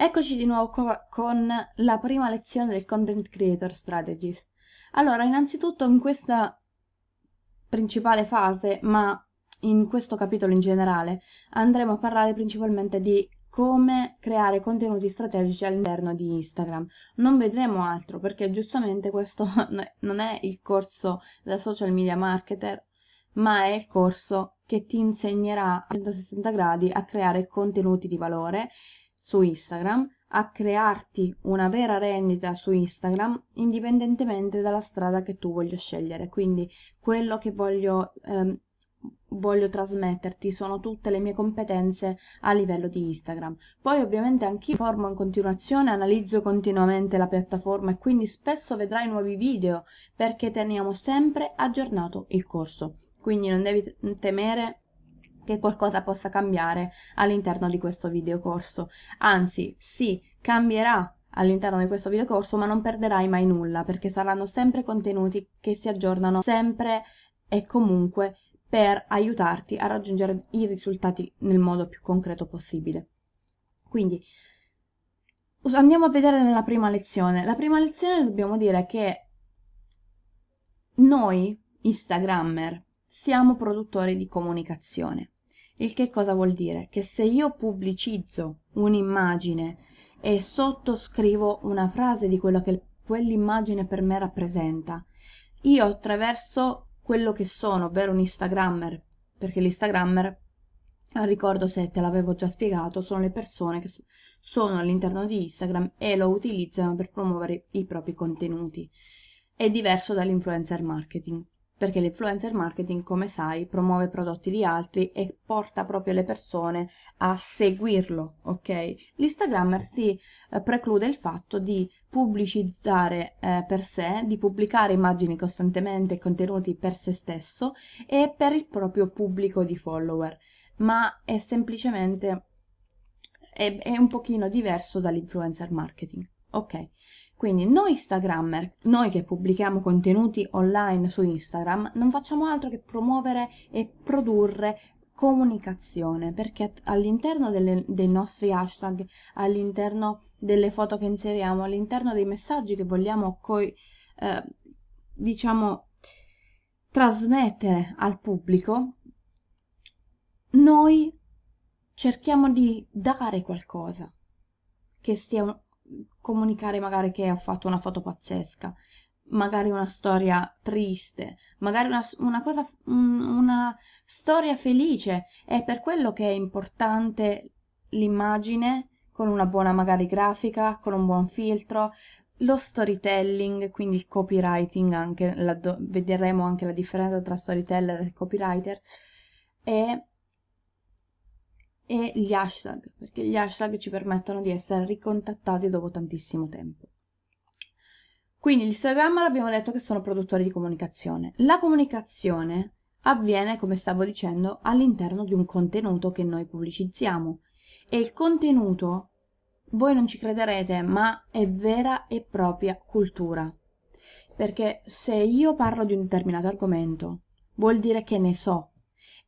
Eccoci di nuovo qua con la prima lezione del Content Creator Strategies. Allora, innanzitutto in questa principale fase, ma in questo capitolo in generale, andremo a parlare principalmente di come creare contenuti strategici all'interno di Instagram. Non vedremo altro perché giustamente questo non è il corso da social media marketer, ma è il corso che ti insegnerà a 160 gradi a creare contenuti di valore su Instagram a crearti una vera rendita su Instagram indipendentemente dalla strada che tu voglia scegliere. Quindi quello che voglio, ehm, voglio trasmetterti sono tutte le mie competenze a livello di Instagram. Poi ovviamente anch'io formo in continuazione, analizzo continuamente la piattaforma e quindi spesso vedrai nuovi video perché teniamo sempre aggiornato il corso. Quindi non devi temere che qualcosa possa cambiare all'interno di questo videocorso. Anzi, sì, cambierà all'interno di questo videocorso, ma non perderai mai nulla, perché saranno sempre contenuti che si aggiornano sempre e comunque per aiutarti a raggiungere i risultati nel modo più concreto possibile. Quindi andiamo a vedere nella prima lezione. La prima lezione dobbiamo dire che noi Instagrammer siamo produttori di comunicazione il che cosa vuol dire che se io pubblicizzo un'immagine e sottoscrivo una frase di quello che quell'immagine per me rappresenta io attraverso quello che sono ovvero un instagrammer perché l'instagrammer ricordo se te l'avevo già spiegato sono le persone che sono all'interno di Instagram e lo utilizzano per promuovere i propri contenuti è diverso dall'influencer marketing perché l'influencer marketing, come sai, promuove prodotti di altri e porta proprio le persone a seguirlo, ok? L'Instagrammer si eh, preclude il fatto di pubblicizzare eh, per sé, di pubblicare immagini costantemente e contenuti per se stesso e per il proprio pubblico di follower, ma è semplicemente è, è un pochino diverso dall'influencer marketing. Ok, quindi noi instagrammer noi che pubblichiamo contenuti online su instagram non facciamo altro che promuovere e produrre comunicazione perché all'interno delle, dei nostri hashtag all'interno delle foto che inseriamo all'interno dei messaggi che vogliamo coi, eh, diciamo trasmettere al pubblico noi cerchiamo di dare qualcosa che sia comunicare magari che ho fatto una foto pazzesca, magari una storia triste, magari una, una, cosa, una storia felice. È per quello che è importante l'immagine con una buona magari grafica, con un buon filtro, lo storytelling, quindi il copywriting, anche, la, vedremo anche la differenza tra storyteller e copywriter, e e gli hashtag, perché gli hashtag ci permettono di essere ricontattati dopo tantissimo tempo. Quindi gli Instagram l'abbiamo detto che sono produttori di comunicazione. La comunicazione avviene, come stavo dicendo, all'interno di un contenuto che noi pubblicizziamo e il contenuto, voi non ci crederete, ma è vera e propria cultura. Perché se io parlo di un determinato argomento, vuol dire che ne so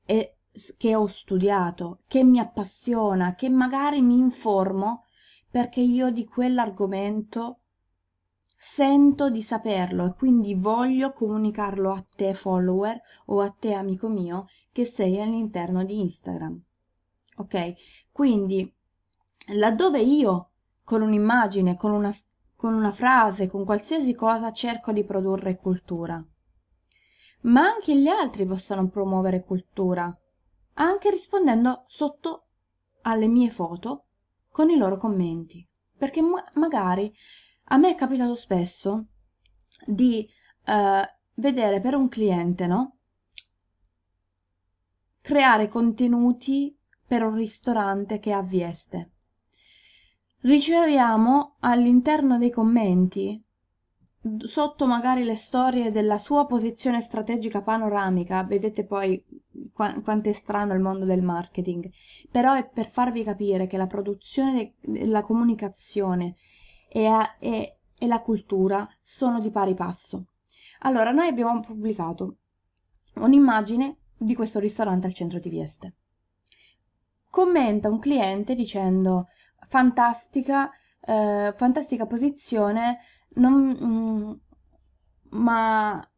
e che ho studiato che mi appassiona che magari mi informo perché io di quell'argomento sento di saperlo e quindi voglio comunicarlo a te follower o a te amico mio che sei all'interno di Instagram. Ok? Quindi laddove io con un'immagine, con una, con una frase, con qualsiasi cosa cerco di produrre cultura. Ma anche gli altri possono promuovere cultura anche rispondendo sotto alle mie foto con i loro commenti perché magari a me è capitato spesso di eh, vedere per un cliente no creare contenuti per un ristorante che ha Vieste riceviamo all'interno dei commenti sotto magari le storie della sua posizione strategica panoramica vedete poi quanto è strano il mondo del marketing, però è per farvi capire che la produzione, la comunicazione e, a, e, e la cultura sono di pari passo. Allora, noi abbiamo pubblicato un'immagine di questo ristorante al centro di Vieste. Commenta un cliente dicendo fantastica, eh, fantastica posizione, non, mm, ma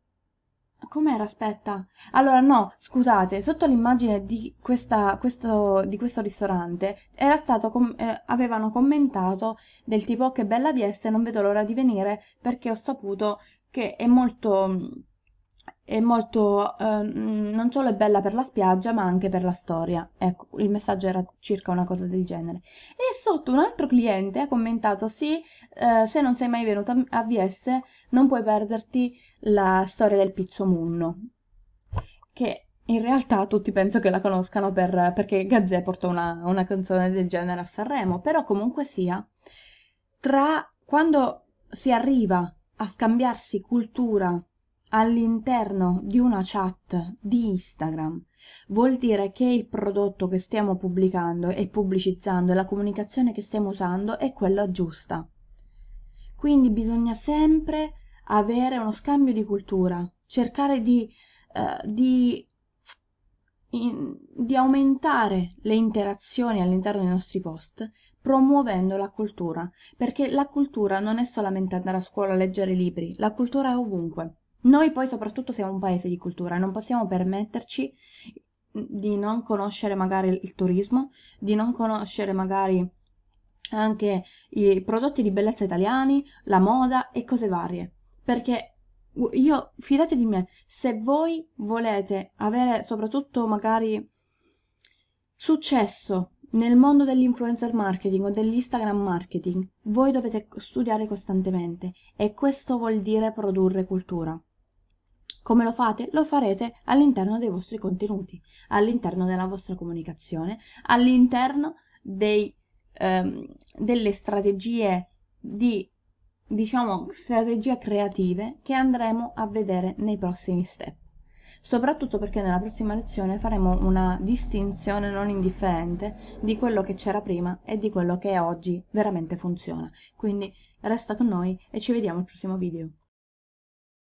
com'era aspetta allora no scusate sotto l'immagine di questa questo di questo ristorante era stato eh, avevano commentato del tipo oh, che bella veste non vedo l'ora di venire perché ho saputo che è molto è molto eh, non solo è bella per la spiaggia ma anche per la storia ecco il messaggio era circa una cosa del genere e sotto un altro cliente ha commentato sì eh, se non sei mai venuto a VS non puoi perderti la storia del pizzomunno che in realtà tutti penso che la conoscano per, perché Gazzè portò una, una canzone del genere a Sanremo però comunque sia tra quando si arriva a scambiarsi cultura all'interno di una chat di Instagram vuol dire che il prodotto che stiamo pubblicando e pubblicizzando e la comunicazione che stiamo usando è quella giusta. Quindi bisogna sempre avere uno scambio di cultura, cercare di, uh, di, in, di aumentare le interazioni all'interno dei nostri post promuovendo la cultura, perché la cultura non è solamente andare a scuola a leggere libri, la cultura è ovunque. Noi poi soprattutto siamo un paese di cultura, non possiamo permetterci di non conoscere magari il turismo, di non conoscere magari anche i prodotti di bellezza italiani, la moda e cose varie. Perché io fidate di me, se voi volete avere soprattutto magari successo nel mondo dell'influencer marketing o dell'Instagram marketing, voi dovete studiare costantemente e questo vuol dire produrre cultura come lo fate lo farete all'interno dei vostri contenuti all'interno della vostra comunicazione all'interno dei, ehm, delle strategie di diciamo strategie creative che andremo a vedere nei prossimi step soprattutto perché nella prossima lezione faremo una distinzione non indifferente di quello che c'era prima e di quello che oggi veramente funziona. Quindi resta con noi e ci vediamo al prossimo video.